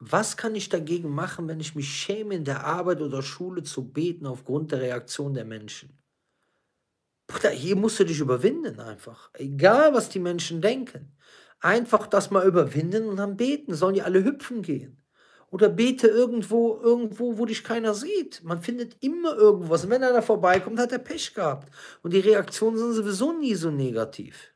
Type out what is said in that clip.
Was kann ich dagegen machen, wenn ich mich schäme, in der Arbeit oder Schule zu beten aufgrund der Reaktion der Menschen? Bruder, hier musst du dich überwinden einfach. Egal, was die Menschen denken. Einfach das mal überwinden und dann beten. Sollen die alle hüpfen gehen? Oder bete irgendwo, irgendwo, wo dich keiner sieht. Man findet immer irgendwas. Und wenn einer vorbeikommt, hat er Pech gehabt. Und die Reaktionen sind sowieso nie so negativ.